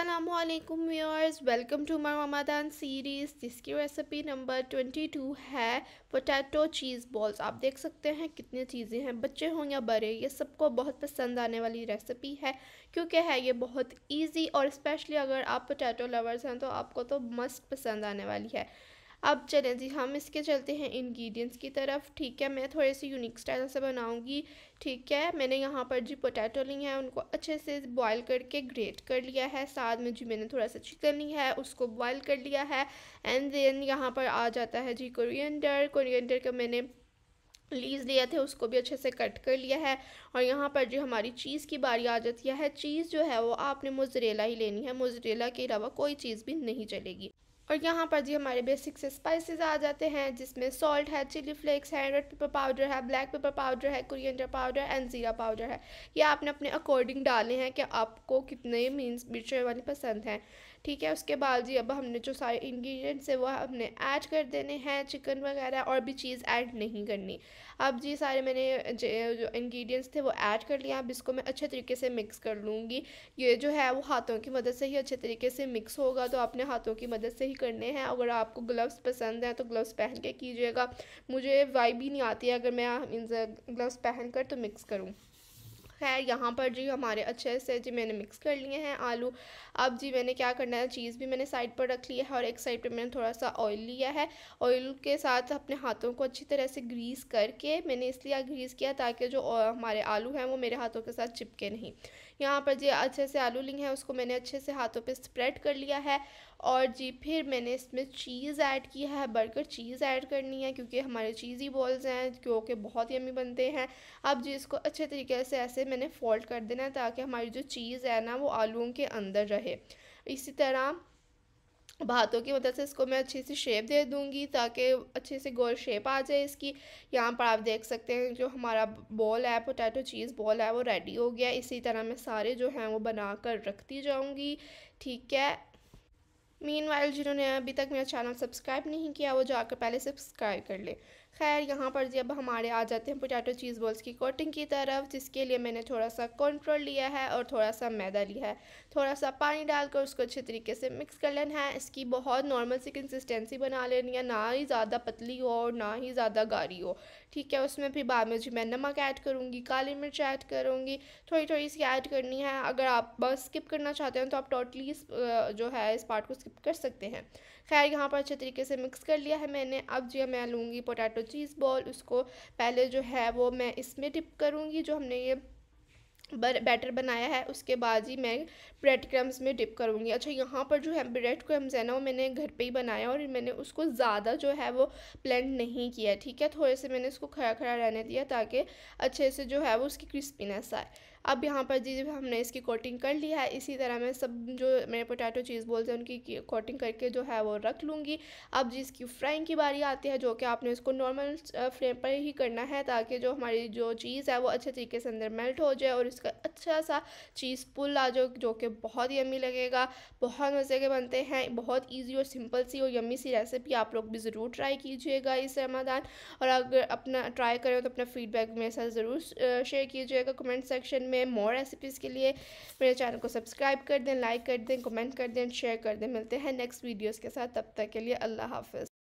Aslam viewers welcome to my मामादान series जिसकी recipe number twenty two है पोटैटो चीज़ बॉल्स आप देख सकते हैं कितनी चीज़ें हैं बच्चे हों या बड़े ये सबको बहुत पसंद आने वाली रेसिपी है क्योंकि है ये बहुत इजी और स्पेशली अगर आप पोटैटो लवर्स हैं तो आपको तो मस्त पसंद आने वाली है अब चलें जी हम इसके चलते हैं इंग्रेडिएंट्स की तरफ ठीक है मैं थोड़े से यूनिक स्टाइल से बनाऊंगी ठीक है मैंने यहाँ पर जी पोटैटो ली है उनको अच्छे से बॉईल करके ग्रेट कर लिया है साथ में जी मैंने थोड़ा सा चिकन लिया है उसको बॉईल कर लिया है एंड देन यहाँ पर आ जाता है जी कोरिएंडर कोरिएंडर का मैंने लीज लिए थे उसको भी अच्छे से कट कर लिया है और यहाँ पर जो हमारी चीज़ की बारी आ जाती है चीज़ जो है वो आपने मोजरेला ही लेनी है मोजरेला के अलावा कोई चीज़ भी नहीं चलेगी और यहाँ पर जी हमारे बेसिक से स्पाइसेस आ जाते हैं जिसमें सॉल्ट है चिली फ्लेक्स है रेड पेपर पाउडर है ब्लैक पेपर पाउडर है कुरियंडर पाउडर एंड ज़ीरा पाउडर है ये आपने अपने अकॉर्डिंग डाले हैं कि आपको कितने मीन्स मिर्चें वाली पसंद हैं ठीक है उसके बाद जी अब हमने जो सारे इंग्रेडिएंट्स है वह हमने ऐड कर देने हैं चिकन वगैरह और भी चीज़ ऐड नहीं करनी अब जी सारे मैंने जो इंग्रेडिएंट्स थे वो ऐड कर लिया अब इसको मैं अच्छे तरीके से मिक्स कर लूँगी ये जो है वो हाथों की मदद से ही अच्छे तरीके से मिक्स होगा तो अपने हाथों की मदद से ही करने हैं अगर आपको ग्लव्स पसंद हैं तो ग्लव्स पहन के कीजिएगा मुझे वाइब ही नहीं आती अगर मैं ग्लव्स पहन कर तो मिक्स करूँ खैर यहाँ पर जी हमारे अच्छे से जी मैंने मिक्स कर लिए हैं आलू अब जी मैंने क्या करना है चीज़ भी मैंने साइड पर रख लिया है और एक साइड पर मैंने थोड़ा सा ऑयल लिया है ऑयल के साथ अपने हाथों को अच्छी तरह से ग्रीस करके मैंने इसलिए ग्रीस किया ताकि जो हमारे आलू हैं वो मेरे हाथों के साथ चिपके नहीं यहाँ पर जी अच्छे से आलू लिंग है उसको मैंने अच्छे से हाथों पे स्प्रेड कर लिया है और जी फिर मैंने इसमें चीज़ ऐड की है बर्गर चीज़ ऐड करनी है क्योंकि हमारे चीज़ी बॉल्स हैं क्योंकि बहुत ही अमी बनते हैं अब जी इसको अच्छे तरीके से ऐसे मैंने फोल्ड कर देना है ताकि हमारी जो चीज़ है ना वो आलूओं के अंदर रहे इसी तरह भातों की मदद मतलब से इसको मैं अच्छी से शेप दे दूँगी ताकि अच्छे से गोल शेप आ जाए इसकी यहाँ पर आप देख सकते हैं जो हमारा बॉल है पोटैटो चीज़ बॉल है वो रेडी हो गया इसी तरह मैं सारे जो हैं वो बना कर रखती जाऊँगी ठीक है मीन वाइल जिन्होंने अभी तक मेरा चैनल सब्सक्राइब नहीं किया वो जाकर पहले सब्सक्राइब कर ले खैर यहाँ पर जब हमारे आ जाते हैं पोटैटो चीज़ बॉल्स की कोटिंग की तरफ जिसके लिए मैंने थोड़ा सा कॉर्नफ्लोर लिया है और थोड़ा सा मैदा लिया है थोड़ा सा पानी डालकर उसको अच्छे तरीके से मिक्स कर लेना है इसकी बहुत नॉर्मल सी कंसिस्टेंसी बना लेनी है ना ही ज़्यादा पतली हो और ना ही ज़्यादा गाढ़ी हो ठीक है उसमें फिर बाद में जी मैं नमक ऐड करूँगी काली मिर्च ऐड करूँगी थोड़ी थोड़ी सी ऐड करनी है अगर आप बस स्किप करना चाहते हैं तो आप टोटली जो है इस पार्ट को स्किप कर सकते हैं खैर यहाँ पर अच्छे तरीके से मिक्स कर लिया है मैंने अब जी मैं लूँगी पोटैटो चीज़ बॉल उसको पहले जो है वो मैं इसमें डिप करूँगी जो हमने ये बैटर बनाया है उसके बाद ही मैं ब्रेड क्रम्स में डिप करूँगी अच्छा यहाँ पर जो है ब्रेड क्रम्स है ना वो मैंने घर पे ही बनाया और मैंने उसको ज़्यादा जो है वो ब्लेंड नहीं किया ठीक है थोड़े से मैंने उसको खड़ा खड़ा रहने दिया ताकि अच्छे से जो है वो उसकी क्रिस्पीनेस आए अब यहाँ पर जी हमने इसकी कोटिंग कर लिया है इसी तरह मैं सब जो मेरे पोटैटो चीज़ बोल हैं उनकी कोटिंग करके जो है वो रख लूँगी अब जी इसकी फ्राइंग की बारी आती है जो कि आपने इसको नॉर्मल फ्लेम पर ही करना है ताकि जो हमारी जो चीज़ है वो अच्छे तरीके से अंदर मेल्ट हो जाए और इस उसका अच्छा सा चीज़ पुल आ जाओ जो कि बहुत यमी लगेगा बहुत मज़े के बनते हैं बहुत ईजी और सिंपल सी और यमी सी रेसिपी आप लोग भी ज़रूर ट्राई कीजिएगा इस रमादान और अगर अपना ट्राई करें तो अपना फीडबैक मेरे साथ ज़रूर शेयर कीजिएगा कमेंट सेक्शन में मोर रेसिपीज़ के लिए मेरे चैनल को सब्सक्राइब कर दें लाइक कर दें कमेंट कर दें शेयर कर दें मिलते हैं नेक्स्ट वीडियोज़ के साथ तब तक के लिए अल्लाह हाफ